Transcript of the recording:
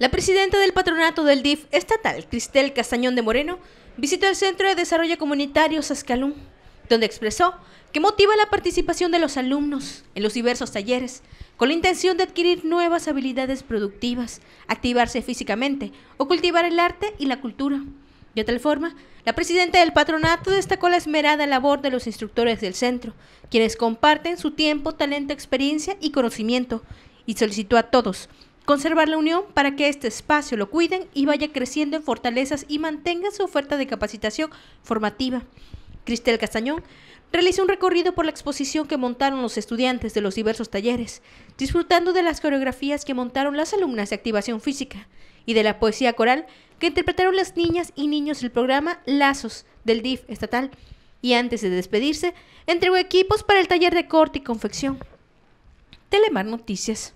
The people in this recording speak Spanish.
La presidenta del patronato del DIF estatal, Cristel Castañón de Moreno, visitó el Centro de Desarrollo Comunitario Sascalú donde expresó que motiva la participación de los alumnos en los diversos talleres con la intención de adquirir nuevas habilidades productivas, activarse físicamente o cultivar el arte y la cultura. De tal forma, la presidenta del patronato destacó la esmerada labor de los instructores del centro, quienes comparten su tiempo, talento, experiencia y conocimiento, y solicitó a todos Conservar la unión para que este espacio lo cuiden y vaya creciendo en fortalezas y mantenga su oferta de capacitación formativa. Cristel Castañón realizó un recorrido por la exposición que montaron los estudiantes de los diversos talleres, disfrutando de las coreografías que montaron las alumnas de activación física y de la poesía coral que interpretaron las niñas y niños del programa Lazos del DIF estatal. Y antes de despedirse, entregó equipos para el taller de corte y confección. Telemar Noticias.